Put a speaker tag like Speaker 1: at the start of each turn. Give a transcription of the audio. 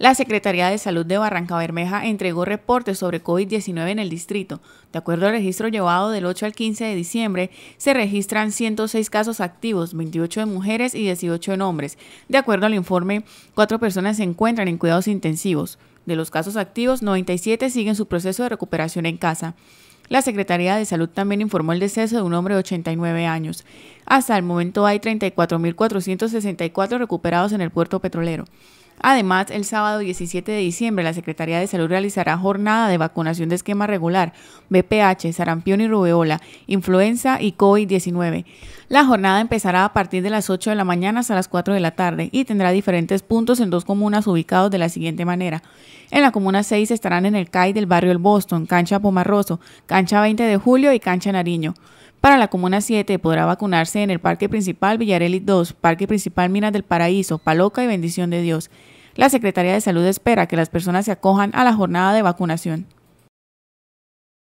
Speaker 1: La Secretaría de Salud de Barranca Bermeja entregó reportes sobre COVID-19 en el distrito. De acuerdo al registro llevado del 8 al 15 de diciembre, se registran 106 casos activos, 28 en mujeres y 18 en hombres. De acuerdo al informe, cuatro personas se encuentran en cuidados intensivos. De los casos activos, 97 siguen su proceso de recuperación en casa. La Secretaría de Salud también informó el deceso de un hombre de 89 años. Hasta el momento hay 34.464 recuperados en el puerto petrolero. Además, el sábado 17 de diciembre, la Secretaría de Salud realizará jornada de vacunación de esquema regular, BPH, sarampión y rubeola, influenza y COVID-19. La jornada empezará a partir de las 8 de la mañana hasta las 4 de la tarde y tendrá diferentes puntos en dos comunas ubicados de la siguiente manera. En la comuna 6 estarán en el CAI del barrio El Boston, cancha Pomarroso, cancha 20 de julio y cancha Nariño. Para la Comuna 7 podrá vacunarse en el Parque Principal Villareli 2, Parque Principal Minas del Paraíso, Paloca y Bendición de Dios. La Secretaría de Salud espera que las personas se acojan a la jornada de vacunación.